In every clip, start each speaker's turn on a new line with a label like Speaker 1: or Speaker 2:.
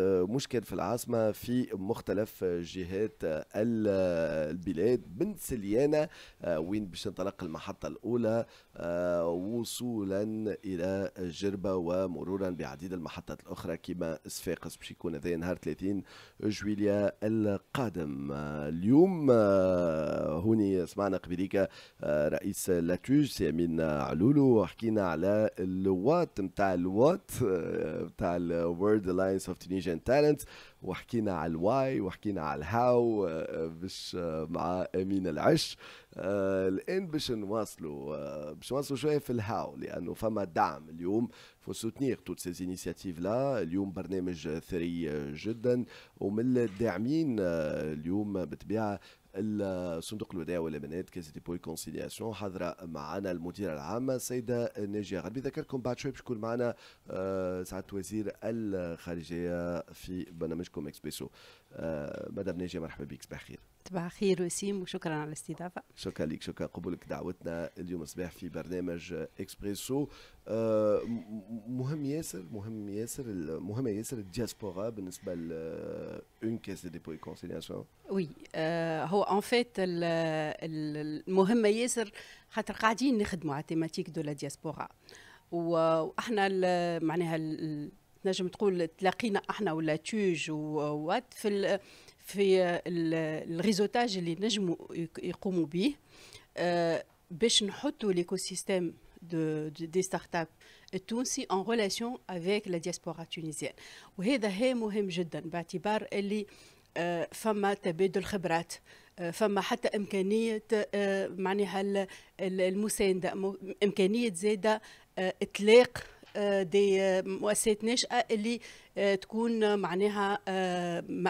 Speaker 1: مشكل في العاصمة في مختلف جهات البلاد من سليانة آه، وين باش تنطلق المحطة الأولى آه، وصولا إلى جربة ومرورا بعديد المحطات الأخرى كما صفاقس باش يكون هذا نهار 30 جويليا القادم آه، اليوم هوني سمعنا قبيليكا رئيس لاتوج أمين علولو وحكينا على الوات نتاع الوات نتاع الورد الاينس اوف تونيجيا ايجنت تالنت وحكينا على الواي وحكينا على الهاو آه، آه، باش آه، مع امين العش الان باش نواصلوا باش نواصلوا شويه في الهاو لانه فما دعم اليوم فو سوتنيغ توت سيز انيسياتيف لا اليوم برنامج ثري جدا ومن الداعمين اليوم بالطبيعه الصندوق الوداع والامانات كازا دي بوي كونسيلياسيون حاضره معنا المديره العامه السيده ناجيه غربي ذكركم بعد شوي باش يكون معنا آه، سعاده وزير الخارجيه في برنامجكم اكسبريسو آه، مدام ناجيه مرحبا بك صباح خير
Speaker 2: صباح خير وسيم وشكرا على الاستضافه
Speaker 1: شكرا لك شكرا قبولك دعوتنا اليوم صباح في برنامج اكسبريسو آه، مهم ياسر مهم ياسر مهمه ياسر الدياسبورا بالنسبه ل اون كاس دي ديبوي كونسيلياسيون
Speaker 2: وي هو ان فيت المهمه ياسر خاطر قاعدين نخدموا على تيماتيك دو لا دياسبورا واحنا معناها تنجم تقول تلاقينا احنا ولا توج وات في الـ في الريزوتاج اللي نجموا يقوموا به آه، باش نحطوا سيستيم دو دي ستارت اب التونسي ان ريلاسيون افيك لا دياسبورا تونيزيان وهذا هي مهم جدا باعتبار اللي آه، فما تبادل خبرات آه، فما حتى إمكانية معناها المساندة إمكانية زادة إطلاق آه، دي آه، مؤسسات ناشئه اللي آه، تكون معناها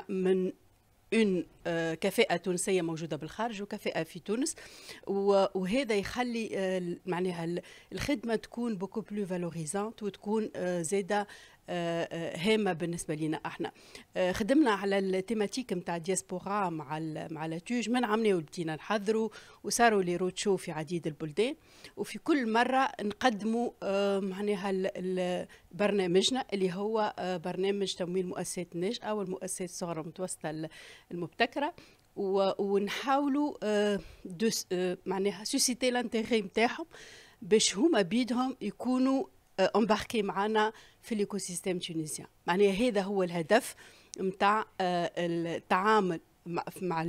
Speaker 2: من اون كفاءة تونسية موجودة بالخارج وكفاءة في تونس وهذا يخلي معناها الخدمة تكون بوكو بلو فالوريزانت وتكون زادة آه، آه، هامه بالنسبه لنا احنا آه، خدمنا على التيماتيك نتاع الدياسبورا مع مع لاتوج من عمنا وبدينا نحضروا وصاروا لي روتشو في عديد البلدان وفي كل مره نقدموا معناها برنامجنا اللي هو برنامج تمويل مؤسسات الناشئه والمؤسسات الصغرى والمتوسطه المبتكره ونحاولوا معناها سوسيتي لانتيغي نتاعهم باش هما بيدهم يكونوا امباركي معنا في الايكوسيستم التونسيان معناها هذا هو الهدف نتاع آه، التعامل مع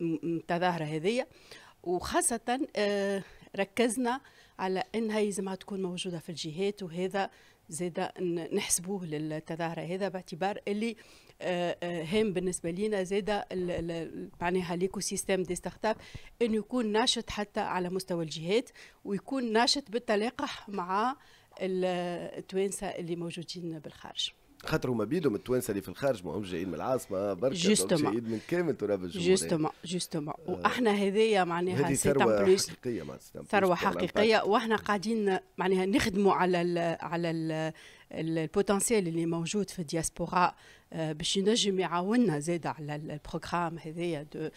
Speaker 2: التظاهره هذه وخاصه آه، ركزنا على انها يلزمها تكون موجوده في الجهات وهذا زاد نحسبوه للتظاهره هذا باعتبار اللي آه، هام بالنسبه لينا زاد معناها ليكو سيستم دي ستارت اب انه يكون ناشط حتى على مستوى الجهات ويكون ناشط بالتلاقح مع التوانسه اللي موجودين بالخارج
Speaker 1: خاطر هما بيدهم التوانسه اللي في الخارج ما همش جايين من العاصمه برشا جايين من كامل تراب الجمهوريه جوستومون
Speaker 2: جوستومون آه. واحنا هذايا معناها هذه ثروه حقيقيه
Speaker 1: ثروه حقيقيه
Speaker 2: واحنا قاعدين معناها نخدموا على الـ على الـ البوتنسيال اللي موجود في الدياسبورا آه، باش ينجم يعاوننا زيد على البروغرام هذايا دو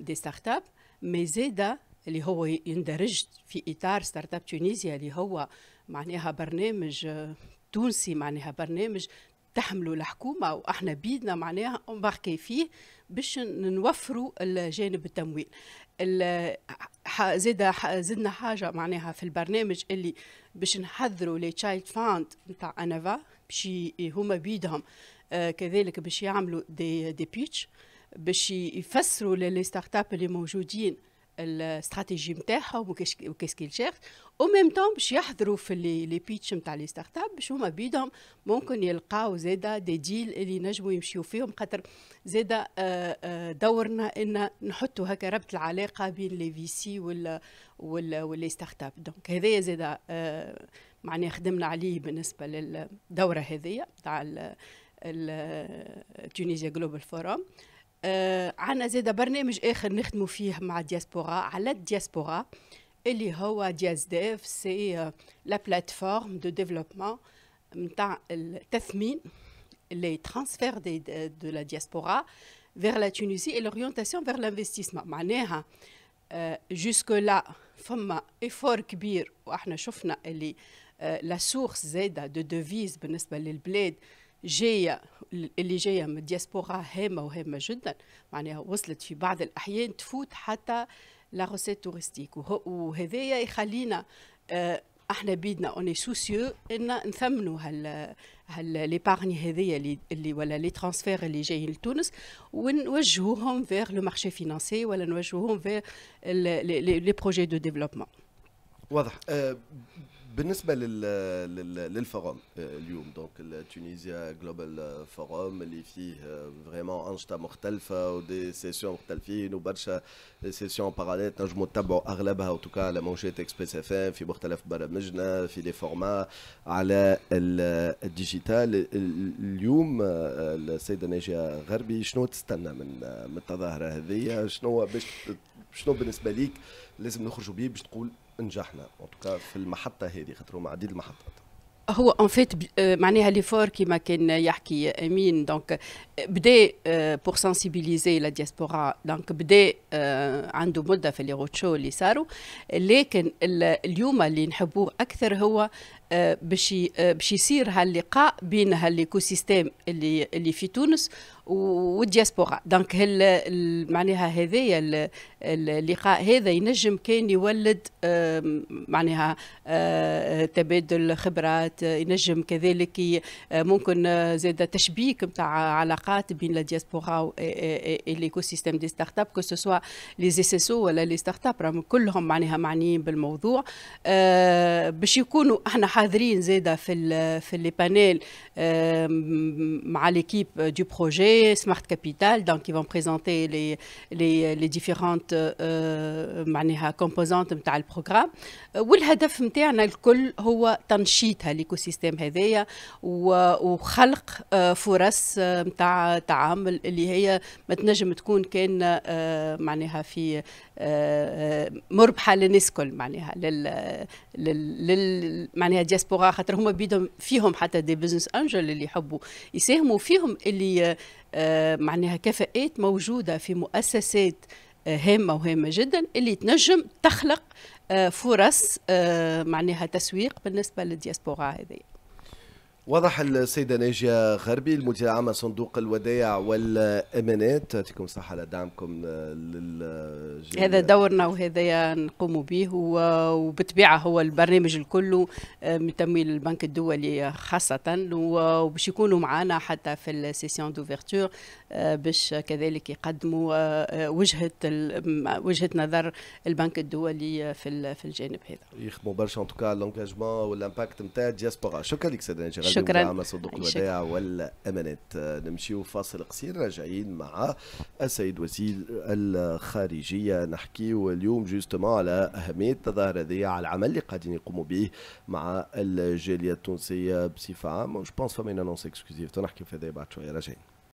Speaker 2: دي ستارت اب مي زيد اللي هو يندرج في اطار ستارت اب تونيزيا اللي هو آه معناها برنامج آه، تونسي معناها برنامج تحملوا الحكومه واحنا بيدنا معناها امباركي فيه باش نوفروا الجانب التمويل زاد زدنا حاجه معناها في البرنامج اللي باش نحذروا لي تشايلد فاند نتاع انافا باش هما بيدهم آه، كذلك باش يعملوا دي دي بيتش باش يفسروا للي ستارت اب اللي موجودين الاستراتيجي نتاعهم وكاش كيل شيخ او ميم طون باش يحضروا في لي لي بيتش نتاع لي ستارت اب باش هما بيدهم ممكن يلقاو زيدا دي ديل اللي نجموا يمشيو فيهم خاطر زيدا آه، آه، دورنا ان نحطوا هكا ربط العلاقه بين لي في سي ولا واللي ستارت اب دونك هذايا زيدا آه، معناه خدمنا عليه بالنسبه للدوره هذيا تاع تونيزيا جلوبال فورم آه عنا زيدا برنامج اخر نخدمو فيه مع الدياسبورا على الدياسبورا اللي هو دياس ديف سي آه، لا بلاتفورم دو ديفلوبمون نتاع التثمين لي ترانسفير دي آه، دو لا دياسبورا فيغ لا تونيزي et l'orientation فيغ l'investissement معناها آه، جوسكو لا فما افور كبير واحنا شفنا اللي لا سورس زاده دو ديفيز بالنسبه للبلاد آه جايه اللي جايه من الدياسبورا هامه وهامه جدا معناها وصلت في بعض الاحيان تفوت حتى لا روسيت توريستيك وهذايا يخلينا آه، احنا بيدنا اوني سوسيو ان نثمنوا هال هال ليبارني هذيا اللي, اللي ولا لي ترانسفير اللي جايين لتونس ونوجهوهم فيغ لو مارشي فينانسي ولا نوجهوهم فيغ لي بروجي دو ديفلوبمون
Speaker 1: واضح آه، بالنسبه للفورم آه، اليوم دونك التونيزيا جلوبال فورم اللي فيه فريمون انشطه مختلفه ودي سيسيون مختلفين وبرشا سيسيون باراليل تنجموا تتبعوا اغلبها وتوكا على موجات اكسبريس اف ام في مختلف برامجنا في لي فورما على الديجيتال اليوم السيده ناجيه غربي شنو تستنى من من التظاهره هذه شنو باش شنو بالنسبه ليك لازم نخرجوا به باش تقول نجحنا في المحطه هذه خاطر هما عديد المحطات
Speaker 2: هو ان آه، فيت معناها لي فور كيما كان يحكي امين دونك آه، بدا بور سنسيبيليزي لا دياسبورا دونك بدا آه، عنده مده في لي روتشو اللي صاروا لكن اليوم اللي نحبوه اكثر هو باش باش يصير هاللقاء بين هالايكو سيستيم اللي اللي في تونس والدياسبورا دونك هل معناها هذايا اللقاء هذا ينجم كان يولد معناها آه، تبادل خبرات ينجم كذلك ممكن زاد تشبيك نتاع علاقات بين الدياسبورا والليكو سيستيم دي ستارت اب كو سوا لي زيسيسو ولا لي ستارت اب راهم كلهم معناها معنيين بالموضوع آه، باش يكونوا احنا حاضرين زاده في الـ في لي بانيل مع ليكيب دو بروجي سمارت كابيتال دونك يفون بريزونتي لي لي لي ديفيرونت معناها كومبوزونت نتاع البروغرام والهدف نتاعنا الكل هو تنشيط ليكو سيستيم هذايا وخلق آه، فرص نتاع آه، تعامل اللي هي ما تنجم تكون كان آه، معناها في مربحه للناس الكل معناها لل, لل... معناها الدياسبورا خاطر هما بيدهم فيهم حتى دي بزنس انجل اللي يحبوا يساهموا فيهم اللي آه، معناها كفاءات موجوده في مؤسسات آه، هامه وهامه جدا اللي تنجم تخلق آه، فرص معناها تسويق بالنسبه للدياسبورا هذه
Speaker 1: وضح السيدة ناجية غربي المدير العام صندوق الودائع والأمانات يعطيكم الصحة على دعمكم لل هذا
Speaker 2: دورنا وهذا نقوم به وبالطبيعة هو البرنامج الكل آه، من تمويل البنك الدولي خاصة وباش يكونوا معنا حتى في السيسيون دوفرتور آه، باش كذلك يقدموا آه، وجهة وجهة نظر البنك الدولي في الجانب هذا
Speaker 1: يخدموا برشا ان توكا لونجاجمون والامباكت نتاع الدياسبورا شكرا لك سيدة ناجية شكرا مع صندوق الوداع والامانات نمشيو فاصل قصير راجعين مع السيد وزير الخارجيه نحكيو اليوم جوستومون على اهميه التظاهر هذه على العمل اللي قاعدين يقوموا به مع الجاليه التونسيه بصفه عامه جو بونس فما انونس اكسكلوزيف تنحكي في هذا بعد شويه راجعين